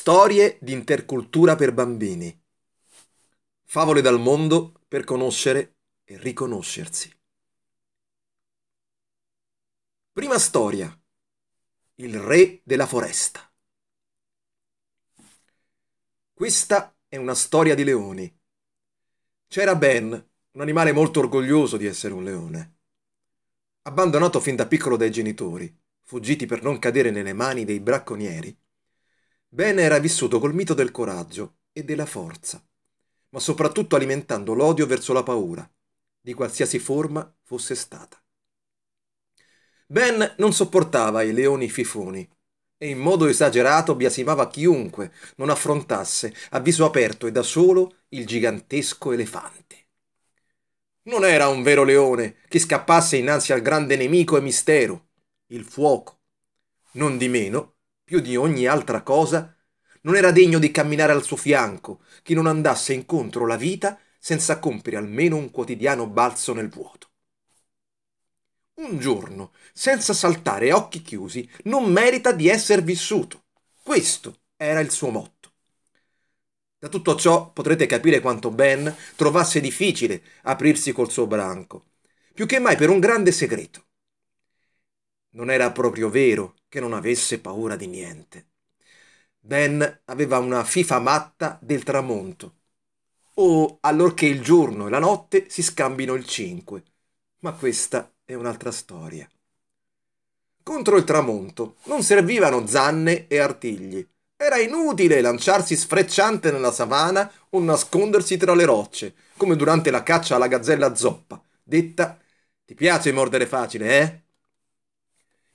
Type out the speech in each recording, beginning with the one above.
Storie di intercultura per bambini. Favole dal mondo per conoscere e riconoscersi. Prima storia. Il re della foresta. Questa è una storia di leoni. C'era Ben, un animale molto orgoglioso di essere un leone. Abbandonato fin da piccolo dai genitori, fuggiti per non cadere nelle mani dei bracconieri, Ben era vissuto col mito del coraggio e della forza, ma soprattutto alimentando l'odio verso la paura, di qualsiasi forma fosse stata. Ben non sopportava i leoni fifoni e in modo esagerato biasimava chiunque non affrontasse a viso aperto e da solo il gigantesco elefante. Non era un vero leone che scappasse innanzi al grande nemico e mistero, il fuoco. Non di meno, più di ogni altra cosa, non era degno di camminare al suo fianco chi non andasse incontro la vita senza compiere almeno un quotidiano balzo nel vuoto. Un giorno, senza saltare a occhi chiusi, non merita di essere vissuto. Questo era il suo motto. Da tutto ciò potrete capire quanto Ben trovasse difficile aprirsi col suo branco, più che mai per un grande segreto. Non era proprio vero che non avesse paura di niente. Ben aveva una fifa matta del tramonto, o allorché il giorno e la notte si scambino il cinque. Ma questa è un'altra storia. Contro il tramonto non servivano zanne e artigli. Era inutile lanciarsi sfrecciante nella savana o nascondersi tra le rocce, come durante la caccia alla gazzella zoppa, detta Ti piace mordere facile, eh?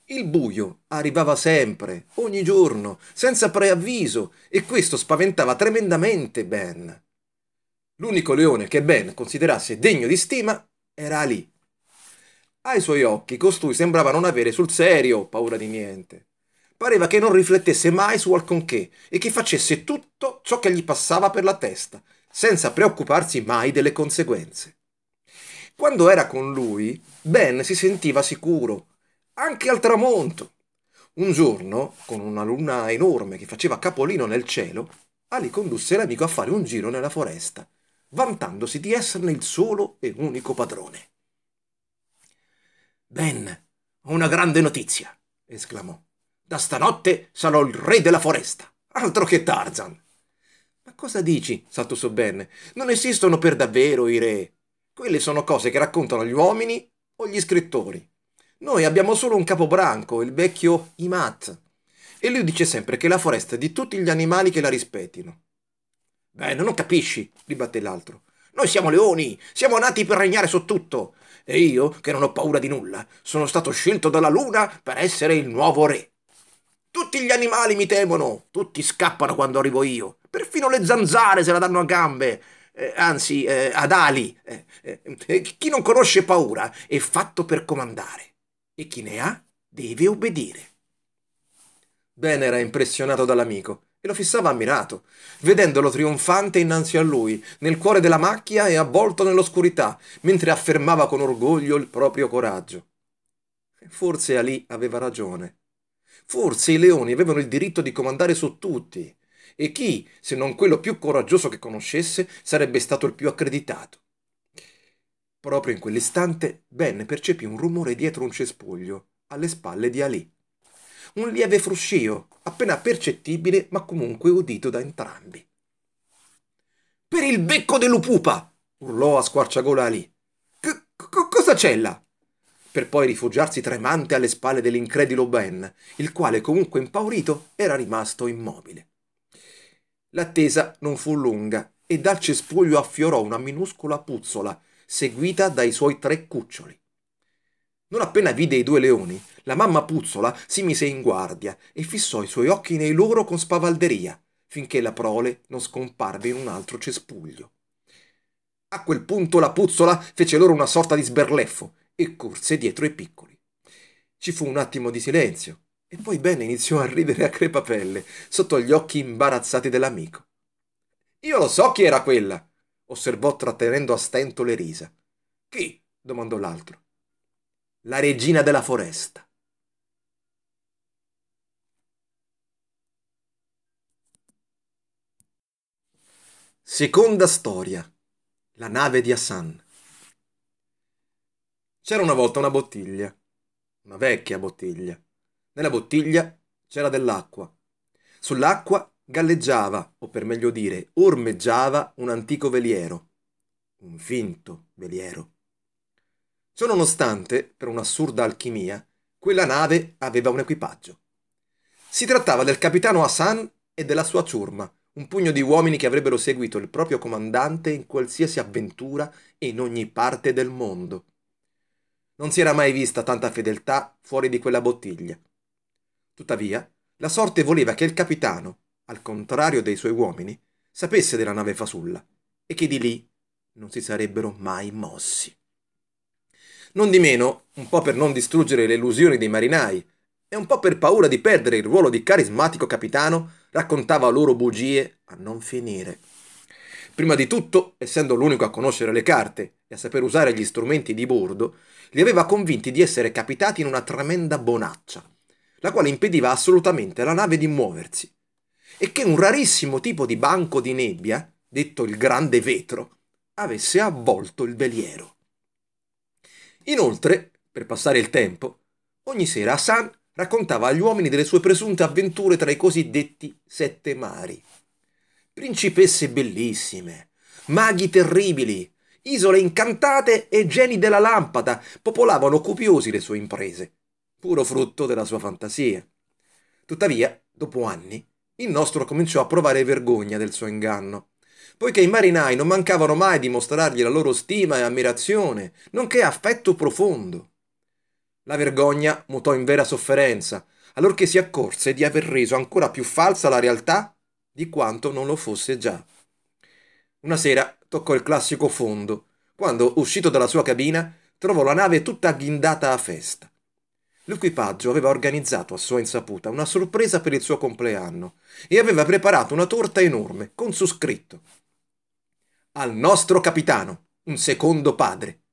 Il buio arrivava sempre, ogni giorno, senza preavviso, e questo spaventava tremendamente Ben. L'unico leone che Ben considerasse degno di stima era Ali. Ai suoi occhi costui sembrava non avere sul serio paura di niente. Pareva che non riflettesse mai su alcunché e che facesse tutto ciò che gli passava per la testa, senza preoccuparsi mai delle conseguenze. Quando era con lui, Ben si sentiva sicuro, anche al tramonto. Un giorno, con una luna enorme che faceva capolino nel cielo, Ali condusse l'amico a fare un giro nella foresta, vantandosi di esserne il solo e unico padrone. Ben, ho una grande notizia, esclamò. Da stanotte sarò il re della foresta, altro che Tarzan. Ma cosa dici? sottosso Ben. Non esistono per davvero i re. Quelle sono cose che raccontano gli uomini o gli scrittori. Noi abbiamo solo un capobranco, il vecchio Imat. E lui dice sempre che la foresta è di tutti gli animali che la rispettino. Beh, non capisci, ribatte l'altro. Noi siamo leoni, siamo nati per regnare su tutto. E io, che non ho paura di nulla, sono stato scelto dalla luna per essere il nuovo re. Tutti gli animali mi temono, tutti scappano quando arrivo io. Perfino le zanzare se la danno a gambe, eh, anzi, eh, ad ali. Eh, eh, eh chi non conosce paura è fatto per comandare e chi ne ha deve obbedire. Ben era impressionato dall'amico e lo fissava ammirato, vedendolo trionfante innanzi a lui, nel cuore della macchia e avvolto nell'oscurità, mentre affermava con orgoglio il proprio coraggio. Forse Ali aveva ragione. Forse i leoni avevano il diritto di comandare su tutti, e chi, se non quello più coraggioso che conoscesse, sarebbe stato il più accreditato? Proprio in quell'istante Ben percepì un rumore dietro un cespuglio, alle spalle di Ali. Un lieve fruscio, appena percettibile ma comunque udito da entrambi. Per il becco dell'upupa! urlò a squarciagola Ali. cosa c'è là? Per poi rifugiarsi tremante alle spalle dell'incredulo Ben, il quale comunque impaurito era rimasto immobile. L'attesa non fu lunga e dal cespuglio affiorò una minuscola puzzola seguita dai suoi tre cuccioli. Non appena vide i due leoni, la mamma puzzola si mise in guardia e fissò i suoi occhi nei loro con spavalderia, finché la prole non scomparve in un altro cespuglio. A quel punto la puzzola fece loro una sorta di sberleffo e corse dietro i piccoli. Ci fu un attimo di silenzio e poi Bene iniziò a ridere a crepapelle sotto gli occhi imbarazzati dell'amico. Io lo so chi era quella, osservò trattenendo a stento le risa. Chi? domandò l'altro. La regina della foresta. Seconda storia. La nave di Hassan. C'era una volta una bottiglia, una vecchia bottiglia. Nella bottiglia c'era dell'acqua. Sull'acqua galleggiava, o per meglio dire, ormeggiava un antico veliero, un finto veliero. Ciononostante, per un'assurda alchimia, quella nave aveva un equipaggio. Si trattava del capitano Hassan e della sua ciurma, un pugno di uomini che avrebbero seguito il proprio comandante in qualsiasi avventura e in ogni parte del mondo. Non si era mai vista tanta fedeltà fuori di quella bottiglia. Tuttavia, la sorte voleva che il capitano, al contrario dei suoi uomini, sapesse della nave fasulla e che di lì non si sarebbero mai mossi. Non di meno, un po' per non distruggere le illusioni dei marinai e un po' per paura di perdere il ruolo di carismatico capitano, raccontava loro bugie a non finire. Prima di tutto, essendo l'unico a conoscere le carte e a saper usare gli strumenti di bordo, li aveva convinti di essere capitati in una tremenda bonaccia, la quale impediva assolutamente alla nave di muoversi e che un rarissimo tipo di banco di nebbia, detto il grande vetro, avesse avvolto il veliero. Inoltre, per passare il tempo, ogni sera Hassan raccontava agli uomini delle sue presunte avventure tra i cosiddetti sette mari. Principesse bellissime, maghi terribili, isole incantate e geni della lampada popolavano copiosi le sue imprese, puro frutto della sua fantasia. Tuttavia, dopo anni, il nostro cominciò a provare vergogna del suo inganno, poiché i marinai non mancavano mai di mostrargli la loro stima e ammirazione, nonché affetto profondo. La vergogna mutò in vera sofferenza, allorché si accorse di aver reso ancora più falsa la realtà di quanto non lo fosse già. Una sera toccò il classico fondo, quando, uscito dalla sua cabina, trovò la nave tutta agghindata a festa. L'equipaggio aveva organizzato a sua insaputa una sorpresa per il suo compleanno e aveva preparato una torta enorme con su scritto Al nostro capitano, un secondo padre,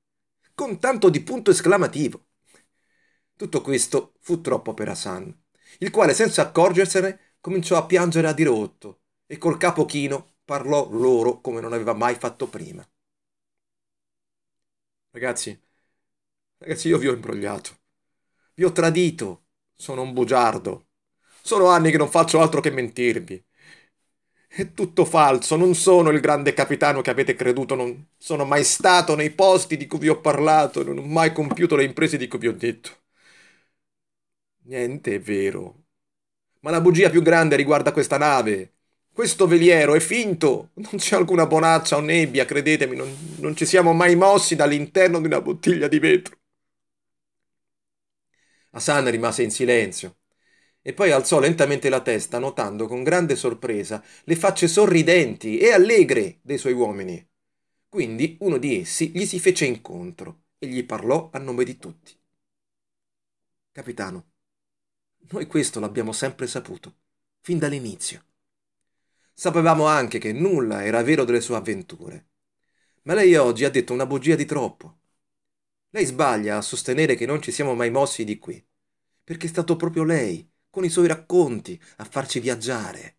con tanto di punto esclamativo. Tutto questo fu troppo per Hassan, il quale senza accorgersene cominciò a piangere a dirotto e col capo chino parlò loro come non aveva mai fatto prima. Ragazzi, ragazzi, io vi ho imbrogliato. Vi ho tradito. Sono un bugiardo. Sono anni che non faccio altro che mentirvi. È tutto falso, non sono il grande capitano che avete creduto, non sono mai stato nei posti di cui vi ho parlato, non ho mai compiuto le imprese di cui vi ho detto. Niente è vero. Ma la bugia più grande riguarda questa nave. Questo veliero è finto, non c'è alcuna bonaccia o nebbia, credetemi, non, non ci siamo mai mossi dall'interno di una bottiglia di vetro. Asan rimase in silenzio e poi alzò lentamente la testa, notando con grande sorpresa le facce sorridenti e allegre dei suoi uomini. Quindi uno di essi gli si fece incontro e gli parlò a nome di tutti. Capitano, noi questo l'abbiamo sempre saputo, fin dall'inizio. Sapevamo anche che nulla era vero delle sue avventure. Ma lei oggi ha detto una bugia di troppo. Lei sbaglia a sostenere che non ci siamo mai mossi di qui, perché è stato proprio lei, con i suoi racconti, a farci viaggiare,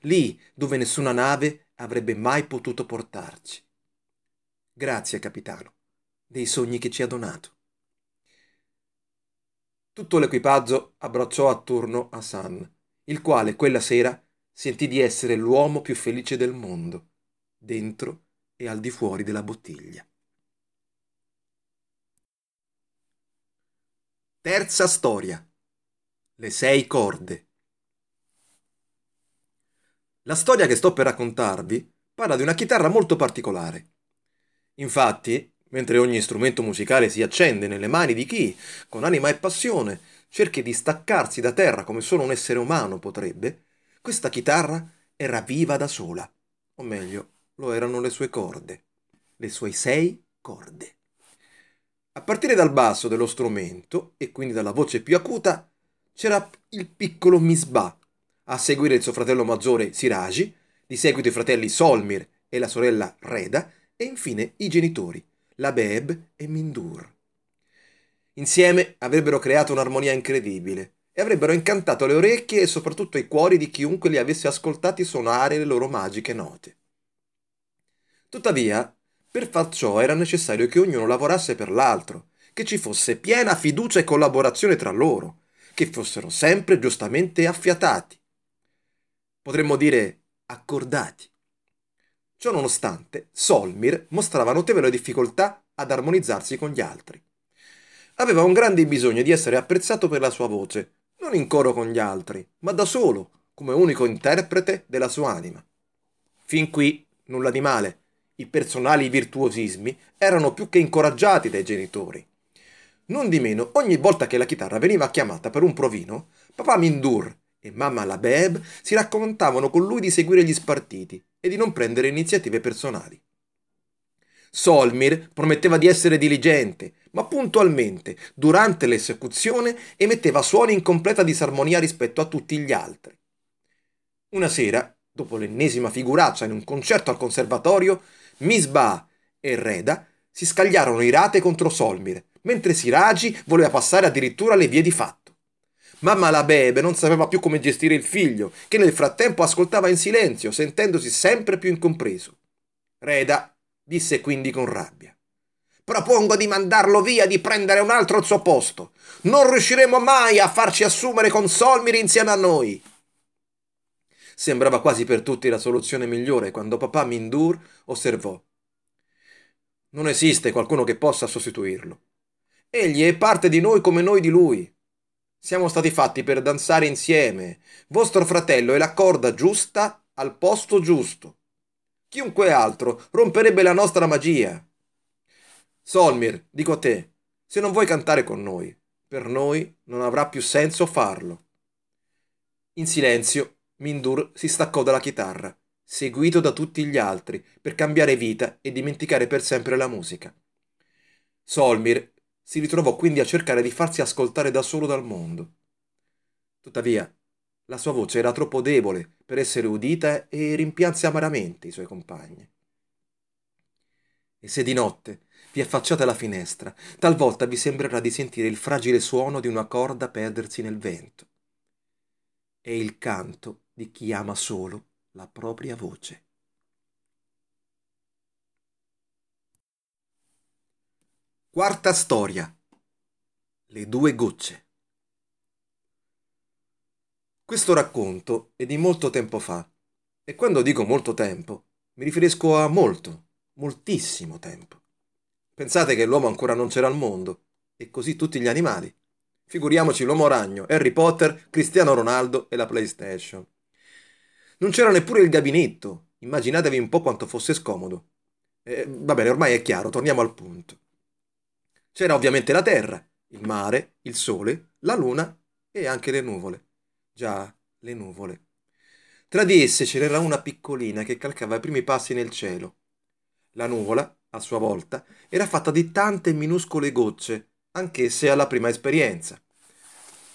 lì dove nessuna nave avrebbe mai potuto portarci. Grazie, capitano, dei sogni che ci ha donato. Tutto l'equipaggio abbracciò attorno Hassan, il quale quella sera sentì di essere l'uomo più felice del mondo, dentro e al di fuori della bottiglia. Terza storia. Le sei corde. La storia che sto per raccontarvi parla di una chitarra molto particolare. Infatti, mentre ogni strumento musicale si accende nelle mani di chi, con anima e passione, cerchi di staccarsi da terra come solo un essere umano potrebbe, questa chitarra era viva da sola. O meglio, lo erano le sue corde. Le sue sei corde. A partire dal basso dello strumento, e quindi dalla voce più acuta, c'era il piccolo Misba, a seguire il suo fratello maggiore Siraji, di seguito i fratelli Solmir e la sorella Reda, e infine i genitori, Labeb e Mindur. Insieme avrebbero creato un'armonia incredibile e avrebbero incantato le orecchie e soprattutto i cuori di chiunque li avesse ascoltati suonare le loro magiche note. Tuttavia, per far ciò era necessario che ognuno lavorasse per l'altro, che ci fosse piena fiducia e collaborazione tra loro, che fossero sempre giustamente affiatati. Potremmo dire accordati. Ciò nonostante, Solmir mostrava notevole difficoltà ad armonizzarsi con gli altri. Aveva un grande bisogno di essere apprezzato per la sua voce, non in coro con gli altri, ma da solo, come unico interprete della sua anima. Fin qui nulla di male, i personali virtuosismi erano più che incoraggiati dai genitori. Non di meno, ogni volta che la chitarra veniva chiamata per un provino, papà Mindur e mamma Labeb si raccontavano con lui di seguire gli spartiti e di non prendere iniziative personali. Solmir prometteva di essere diligente, ma puntualmente, durante l'esecuzione, emetteva suoni in completa disarmonia rispetto a tutti gli altri. Una sera, dopo l'ennesima figuraccia in un concerto al conservatorio, Misba e Reda si scagliarono irate contro Solmir, mentre Siragi voleva passare addirittura le vie di fatto. Mamma la Bebe non sapeva più come gestire il figlio, che nel frattempo ascoltava in silenzio, sentendosi sempre più incompreso. Reda disse quindi con rabbia. Propongo di mandarlo via, di prendere un altro al suo posto. Non riusciremo mai a farci assumere con Solmir insieme a noi sembrava quasi per tutti la soluzione migliore quando papà Mindur osservò. Non esiste qualcuno che possa sostituirlo. Egli è parte di noi come noi di lui. Siamo stati fatti per danzare insieme. Vostro fratello è la corda giusta al posto giusto. Chiunque altro romperebbe la nostra magia. Solmir, dico a te, se non vuoi cantare con noi, per noi non avrà più senso farlo. In silenzio Mindur si staccò dalla chitarra, seguito da tutti gli altri, per cambiare vita e dimenticare per sempre la musica. Solmir si ritrovò quindi a cercare di farsi ascoltare da solo dal mondo. Tuttavia, la sua voce era troppo debole per essere udita e rimpianse amaramente i suoi compagni. E se di notte vi affacciate alla finestra, talvolta vi sembrerà di sentire il fragile suono di una corda perdersi nel vento. E il canto di chi ama solo la propria voce. Quarta storia. Le due gocce. Questo racconto è di molto tempo fa e quando dico molto tempo mi riferisco a molto, moltissimo tempo. Pensate che l'uomo ancora non c'era al mondo e così tutti gli animali. Figuriamoci l'uomo ragno, Harry Potter, Cristiano Ronaldo e la PlayStation. Non c'era neppure il gabinetto. Immaginatevi un po' quanto fosse scomodo. Eh, va bene, ormai è chiaro, torniamo al punto. C'era ovviamente la terra, il mare, il sole, la luna e anche le nuvole. Già, le nuvole. Tra di esse ce n'era una piccolina che calcava i primi passi nel cielo. La nuvola, a sua volta, era fatta di tante minuscole gocce, anch'esse alla prima esperienza.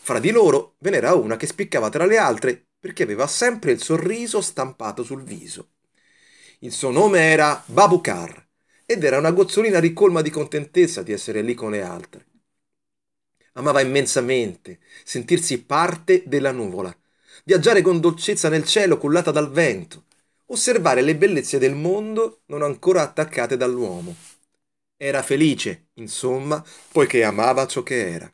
Fra di loro ve n'era una che spiccava tra le altre perché aveva sempre il sorriso stampato sul viso. Il suo nome era Babucar ed era una gozzolina ricolma di contentezza di essere lì con le altre. Amava immensamente sentirsi parte della nuvola, viaggiare con dolcezza nel cielo cullata dal vento, osservare le bellezze del mondo non ancora attaccate dall'uomo. Era felice, insomma, poiché amava ciò che era.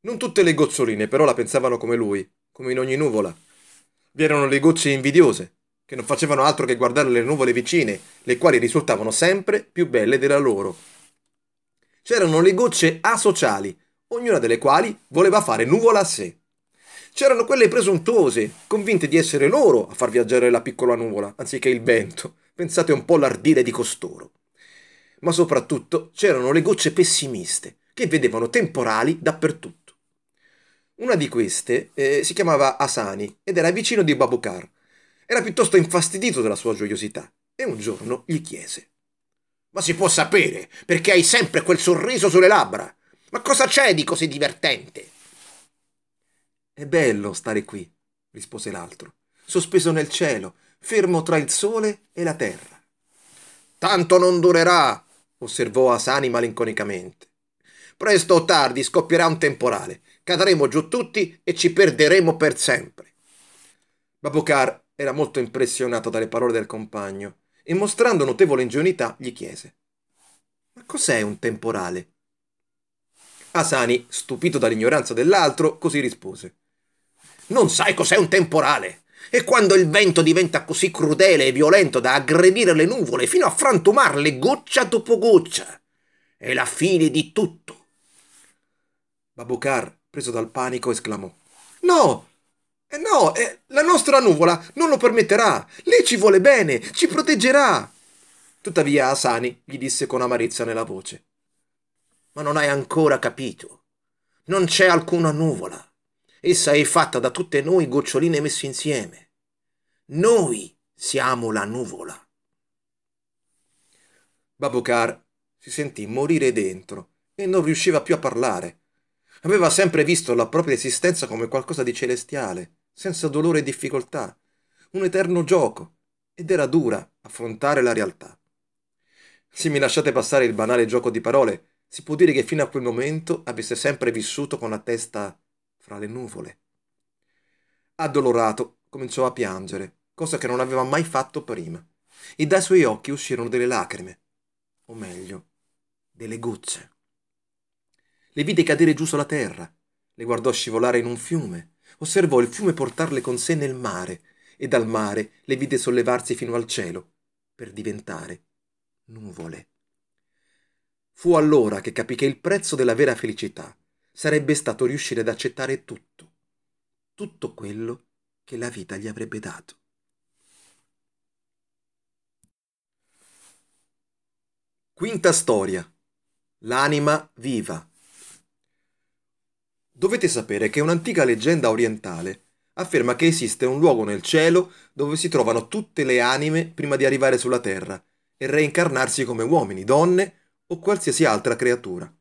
Non tutte le gozzoline però la pensavano come lui, come in ogni nuvola. Vi erano le gocce invidiose, che non facevano altro che guardare le nuvole vicine, le quali risultavano sempre più belle della loro. C'erano le gocce asociali, ognuna delle quali voleva fare nuvola a sé. C'erano quelle presuntuose, convinte di essere loro a far viaggiare la piccola nuvola, anziché il vento. Pensate un po' all'ardire di costoro. Ma soprattutto c'erano le gocce pessimiste, che vedevano temporali dappertutto. Una di queste eh, si chiamava Asani ed era vicino di Babucar. Era piuttosto infastidito della sua gioiosità e un giorno gli chiese: Ma si può sapere perché hai sempre quel sorriso sulle labbra? Ma cosa c'è di così divertente? È bello stare qui, rispose l'altro, sospeso nel cielo, fermo tra il sole e la terra. Tanto non durerà, osservò Asani malinconicamente. Presto o tardi scoppierà un temporale cadremo giù tutti e ci perderemo per sempre. Babocar era molto impressionato dalle parole del compagno e mostrando notevole ingenuità gli chiese Ma cos'è un temporale? Asani, stupito dall'ignoranza dell'altro, così rispose Non sai cos'è un temporale? E quando il vento diventa così crudele e violento da aggredire le nuvole fino a frantumarle goccia dopo goccia. È la fine di tutto. Babocar, preso dal panico, esclamò. No! Eh, no, eh, la nostra nuvola non lo permetterà. Lei ci vuole bene, ci proteggerà. Tuttavia Asani gli disse con amarezza nella voce. Ma non hai ancora capito. Non c'è alcuna nuvola. Essa è fatta da tutte noi goccioline messe insieme. Noi siamo la nuvola. Babucar si sentì morire dentro e non riusciva più a parlare Aveva sempre visto la propria esistenza come qualcosa di celestiale, senza dolore e difficoltà, un eterno gioco, ed era dura affrontare la realtà. Se mi lasciate passare il banale gioco di parole, si può dire che fino a quel momento avesse sempre vissuto con la testa fra le nuvole. Addolorato, cominciò a piangere, cosa che non aveva mai fatto prima, e dai suoi occhi uscirono delle lacrime, o meglio, delle gocce le vide cadere giù sulla terra, le guardò scivolare in un fiume, osservò il fiume portarle con sé nel mare e dal mare le vide sollevarsi fino al cielo per diventare nuvole. Fu allora che capì che il prezzo della vera felicità sarebbe stato riuscire ad accettare tutto, tutto quello che la vita gli avrebbe dato. Quinta storia. L'anima viva. Dovete sapere che un'antica leggenda orientale afferma che esiste un luogo nel cielo dove si trovano tutte le anime prima di arrivare sulla terra e reincarnarsi come uomini, donne o qualsiasi altra creatura.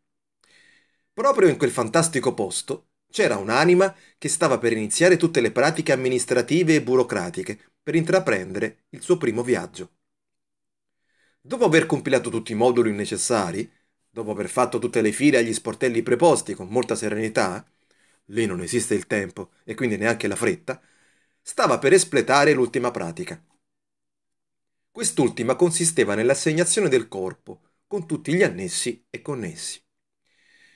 Proprio in quel fantastico posto c'era un'anima che stava per iniziare tutte le pratiche amministrative e burocratiche per intraprendere il suo primo viaggio. Dopo aver compilato tutti i moduli necessari, dopo aver fatto tutte le file agli sportelli preposti con molta serenità, lì non esiste il tempo e quindi neanche la fretta, stava per espletare l'ultima pratica. Quest'ultima consisteva nell'assegnazione del corpo, con tutti gli annessi e connessi.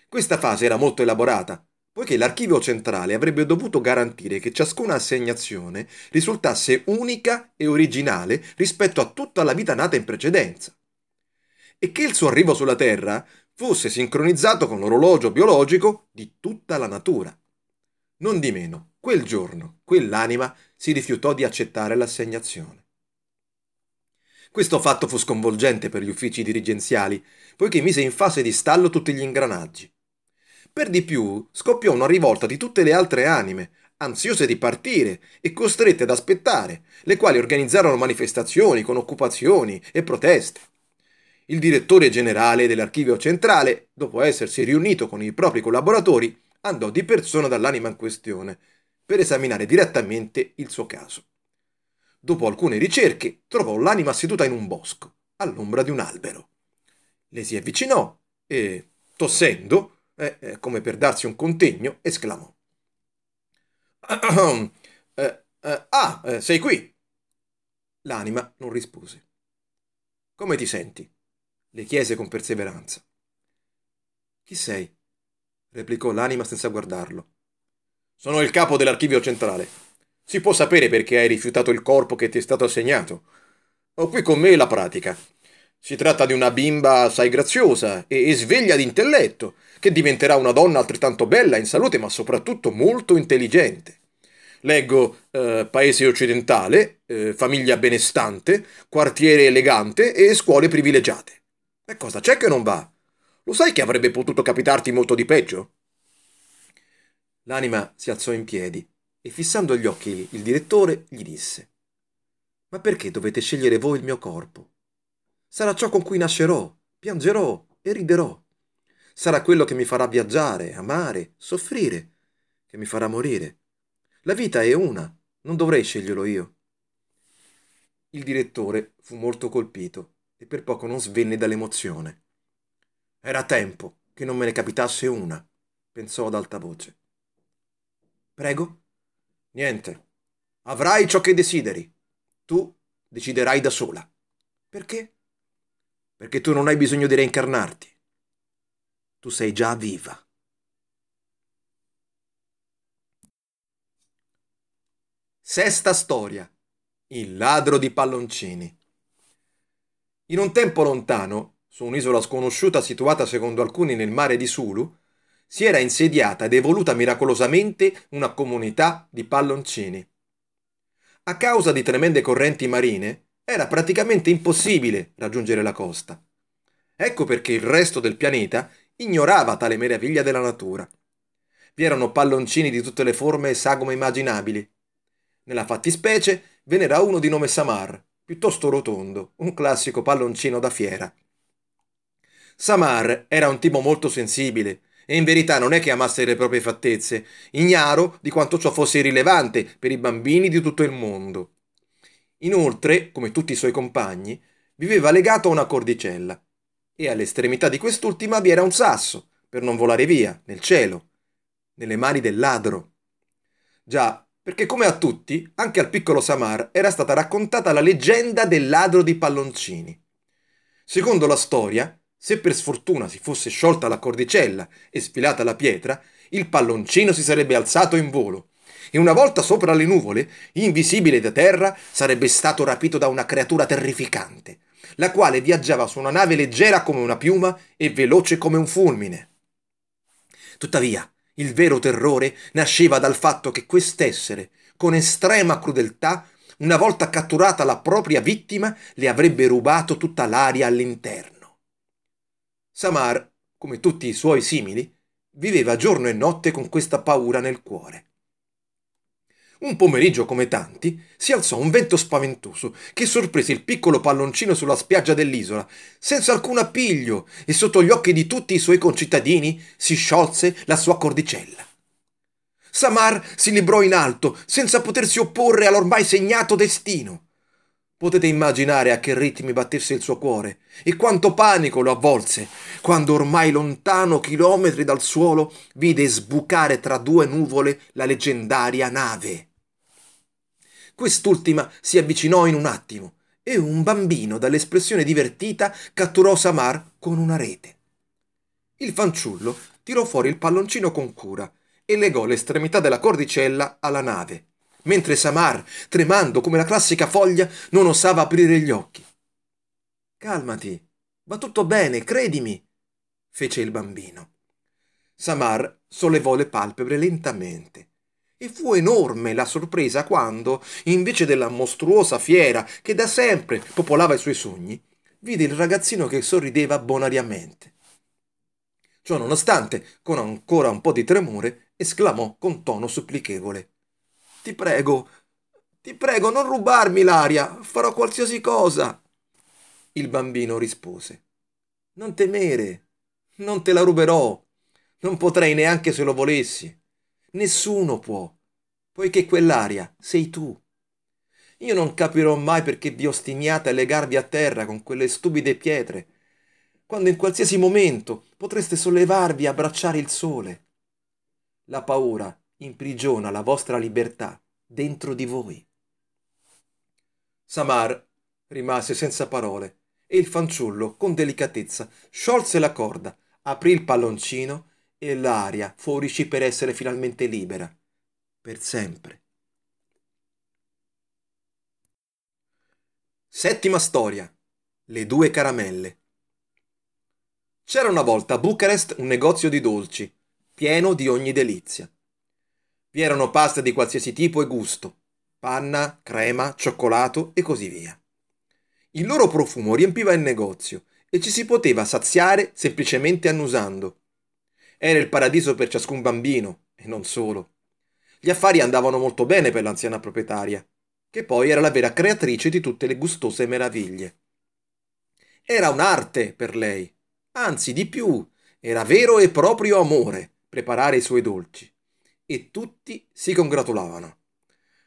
Questa fase era molto elaborata, poiché l'archivio centrale avrebbe dovuto garantire che ciascuna assegnazione risultasse unica e originale rispetto a tutta la vita nata in precedenza, e che il suo arrivo sulla Terra fosse sincronizzato con l'orologio biologico di tutta la natura. Non di meno, quel giorno, quell'anima si rifiutò di accettare l'assegnazione. Questo fatto fu sconvolgente per gli uffici dirigenziali, poiché mise in fase di stallo tutti gli ingranaggi. Per di più scoppiò una rivolta di tutte le altre anime, ansiose di partire e costrette ad aspettare, le quali organizzarono manifestazioni con occupazioni e proteste. Il direttore generale dell'archivio centrale, dopo essersi riunito con i propri collaboratori, andò di persona dall'anima in questione per esaminare direttamente il suo caso. Dopo alcune ricerche, trovò l'anima seduta in un bosco, all'ombra di un albero. Le si avvicinò e, tossendo, eh, eh come per darsi un contegno, esclamò. Eh, eh, ah, eh, sei qui! L'anima non rispose. Come ti senti? le chiese con perseveranza. Chi sei? replicò l'anima senza guardarlo. Sono il capo dell'archivio centrale. Si può sapere perché hai rifiutato il corpo che ti è stato assegnato. Ho qui con me la pratica. Si tratta di una bimba assai graziosa e, sveglia d'intelletto, che diventerà una donna altrettanto bella, in salute, ma soprattutto molto intelligente. Leggo eh, paese occidentale, eh, famiglia benestante, quartiere elegante e scuole privilegiate. E cosa c'è che non va? Lo sai che avrebbe potuto capitarti molto di peggio? L'anima si alzò in piedi e fissando gli occhi il direttore gli disse Ma perché dovete scegliere voi il mio corpo? Sarà ciò con cui nascerò, piangerò e riderò. Sarà quello che mi farà viaggiare, amare, soffrire, che mi farà morire. La vita è una, non dovrei sceglierlo io. Il direttore fu molto colpito e per poco non svenne dall'emozione. Era tempo che non me ne capitasse una, pensò ad alta voce. Prego? Niente. Avrai ciò che desideri. Tu deciderai da sola. Perché? Perché tu non hai bisogno di reincarnarti. Tu sei già viva. Sesta storia. Il ladro di palloncini. In un tempo lontano, su un'isola sconosciuta situata secondo alcuni nel mare di Sulu, si era insediata ed evoluta miracolosamente una comunità di palloncini. A causa di tremende correnti marine, era praticamente impossibile raggiungere la costa. Ecco perché il resto del pianeta ignorava tale meraviglia della natura. Vi erano palloncini di tutte le forme e sagome immaginabili. Nella fattispecie ve n'era uno di nome Samar, piuttosto rotondo, un classico palloncino da fiera. Samar era un tipo molto sensibile e in verità non è che amasse le proprie fattezze, ignaro di quanto ciò fosse irrilevante per i bambini di tutto il mondo. Inoltre, come tutti i suoi compagni, viveva legato a una cordicella e all'estremità di quest'ultima vi era un sasso per non volare via nel cielo, nelle mani del ladro. Già, perché come a tutti, anche al piccolo Samar era stata raccontata la leggenda del ladro di palloncini. Secondo la storia, se per sfortuna si fosse sciolta la cordicella e sfilata la pietra, il palloncino si sarebbe alzato in volo e una volta sopra le nuvole, invisibile da terra, sarebbe stato rapito da una creatura terrificante, la quale viaggiava su una nave leggera come una piuma e veloce come un fulmine. Tuttavia, il vero terrore nasceva dal fatto che quest'essere, con estrema crudeltà, una volta catturata la propria vittima, le avrebbe rubato tutta l'aria all'interno. Samar, come tutti i suoi simili, viveva giorno e notte con questa paura nel cuore. Un pomeriggio come tanti, si alzò un vento spaventoso che sorprese il piccolo palloncino sulla spiaggia dell'isola, senza alcun appiglio, e sotto gli occhi di tutti i suoi concittadini si sciolse la sua cordicella. Samar si librò in alto, senza potersi opporre all'ormai segnato destino. Potete immaginare a che ritmi battesse il suo cuore e quanto panico lo avvolse quando ormai lontano chilometri dal suolo vide sbucare tra due nuvole la leggendaria nave. Quest'ultima si avvicinò in un attimo e un bambino dall'espressione divertita catturò Samar con una rete. Il fanciullo tirò fuori il palloncino con cura e legò l'estremità della cordicella alla nave, mentre Samar, tremando come la classica foglia, non osava aprire gli occhi. Calmati, va tutto bene, credimi, fece il bambino. Samar sollevò le palpebre lentamente e fu enorme la sorpresa quando, invece della mostruosa fiera che da sempre popolava i suoi sogni, vide il ragazzino che sorrideva bonariamente. Ciò nonostante, con ancora un po' di tremore, esclamò con tono supplichevole. Ti prego, ti prego, non rubarmi l'aria, farò qualsiasi cosa. Il bambino rispose. Non temere, non te la ruberò, non potrei neanche se lo volessi. Nessuno può, poiché quell'aria sei tu. Io non capirò mai perché vi ostiniate a legarvi a terra con quelle stupide pietre, quando in qualsiasi momento potreste sollevarvi e abbracciare il sole. La paura imprigiona la vostra libertà dentro di voi. Samar rimase senza parole e il fanciullo, con delicatezza, sciolse la corda, aprì il palloncino e l'aria fuorici per essere finalmente libera, per sempre. Settima storia. Le due caramelle. C'era una volta a Bucarest un negozio di dolci, pieno di ogni delizia. Vi erano paste di qualsiasi tipo e gusto, panna, crema, cioccolato e così via. Il loro profumo riempiva il negozio e ci si poteva saziare semplicemente annusando. Era il paradiso per ciascun bambino, e non solo. Gli affari andavano molto bene per l'anziana proprietaria, che poi era la vera creatrice di tutte le gustose meraviglie. Era un'arte per lei, anzi di più, era vero e proprio amore preparare i suoi dolci, e tutti si congratulavano.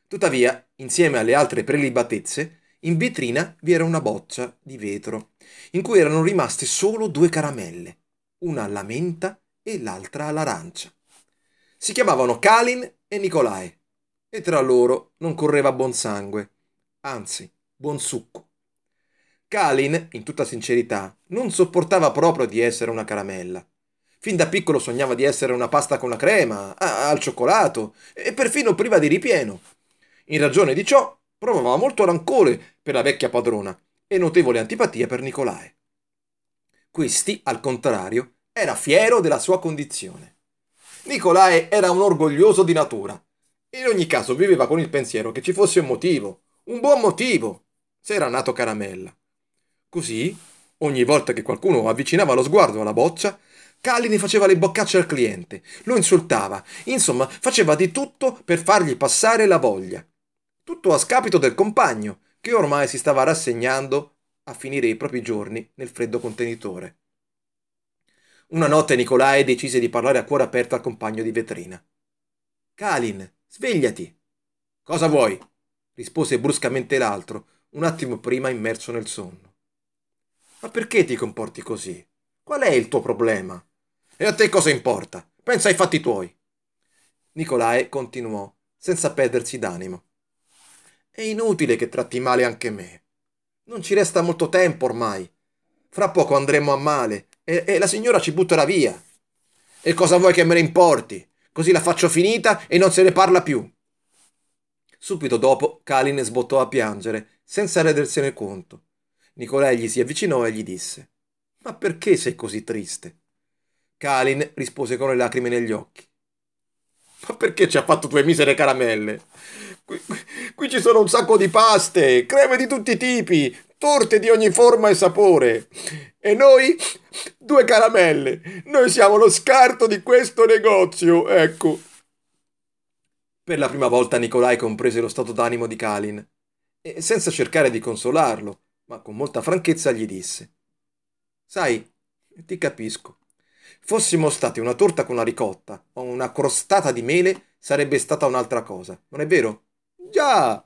Tuttavia, insieme alle altre prelibatezze, in vetrina vi era una boccia di vetro, in cui erano rimaste solo due caramelle, una alla menta e l'altra all'arancia. Si chiamavano Kalin e Nicolai e tra loro non correva buon sangue, anzi buon succo. Kalin, in tutta sincerità, non sopportava proprio di essere una caramella. Fin da piccolo sognava di essere una pasta con la crema, al cioccolato e perfino priva di ripieno. In ragione di ciò, provava molto rancore per la vecchia padrona e notevole antipatia per Nicolai. Questi, al contrario, era fiero della sua condizione. Nicolae era un orgoglioso di natura. In ogni caso viveva con il pensiero che ci fosse un motivo, un buon motivo, se era nato caramella. Così, ogni volta che qualcuno avvicinava lo sguardo alla boccia, Calini faceva le boccacce al cliente, lo insultava, insomma faceva di tutto per fargli passare la voglia. Tutto a scapito del compagno, che ormai si stava rassegnando a finire i propri giorni nel freddo contenitore. Una notte Nicolai decise di parlare a cuore aperto al compagno di vetrina. Kalin, svegliati! Cosa vuoi? rispose bruscamente l'altro, un attimo prima immerso nel sonno. Ma perché ti comporti così? Qual è il tuo problema? E a te cosa importa? Pensa ai fatti tuoi. Nicolai continuò, senza perdersi d'animo. È inutile che tratti male anche me. Non ci resta molto tempo ormai. Fra poco andremo a male e, e la signora ci butterà via. E cosa vuoi che me ne importi? Così la faccio finita e non se ne parla più. Subito dopo Kalin sbottò a piangere, senza rendersene conto. Nicolai gli si avvicinò e gli disse: Ma perché sei così triste? Kalin rispose con le lacrime negli occhi. Ma perché ci ha fatto due misere caramelle? Qui, qui, qui, ci sono un sacco di paste, creme di tutti i tipi, torte di ogni forma e sapore. E noi due caramelle. Noi siamo lo scarto di questo negozio, ecco. Per la prima volta Nicolai comprese lo stato d'animo di Kalin e senza cercare di consolarlo, ma con molta franchezza gli disse: Sai, ti capisco. Fossimo stati una torta con la ricotta o una crostata di mele sarebbe stata un'altra cosa, non è vero? Già!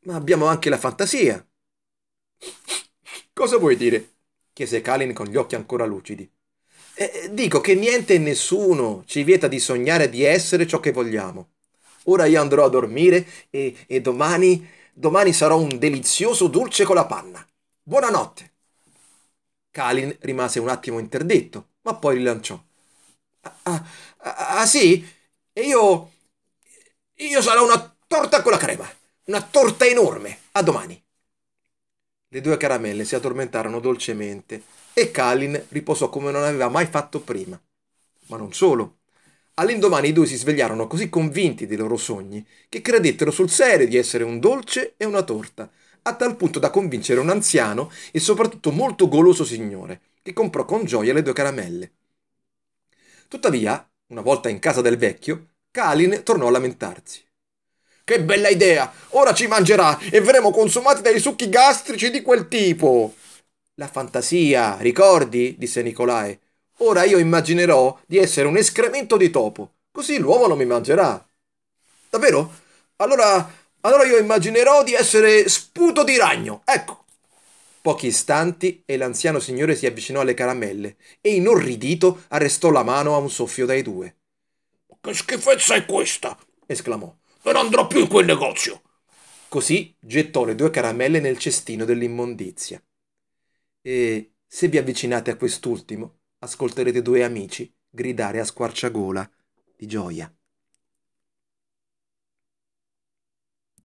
Ma abbiamo anche la fantasia, Cosa vuoi dire? chiese Kalin con gli occhi ancora lucidi. Eh, eh, dico che niente e nessuno ci vieta di sognare di essere ciò che vogliamo. Ora io andrò a dormire e, e domani, domani sarò un delizioso dolce con la panna. Buonanotte. Kalin rimase un attimo interdetto, ma poi rilanciò. Ah, ah, ah, ah sì? E io... Io sarò una torta con la crema. Una torta enorme. A domani. Le due caramelle si addormentarono dolcemente e Kalin riposò come non aveva mai fatto prima. Ma non solo. All'indomani i due si svegliarono così convinti dei loro sogni che credettero sul serio di essere un dolce e una torta, a tal punto da convincere un anziano e soprattutto molto goloso signore, che comprò con gioia le due caramelle. Tuttavia, una volta in casa del vecchio, Kalin tornò a lamentarsi. Che bella idea! Ora ci mangerà e verremo consumati dai succhi gastrici di quel tipo! La fantasia, ricordi? disse Nicolae. Ora io immaginerò di essere un escremento di topo, così l'uomo non mi mangerà. Davvero? Allora, allora io immaginerò di essere sputo di ragno, ecco! Pochi istanti e l'anziano signore si avvicinò alle caramelle e, inorridito, arrestò la mano a un soffio dai due. Che schifezza è questa? esclamò non andrò più in quel negozio. Così gettò le due caramelle nel cestino dell'immondizia. E se vi avvicinate a quest'ultimo, ascolterete due amici gridare a squarciagola di gioia.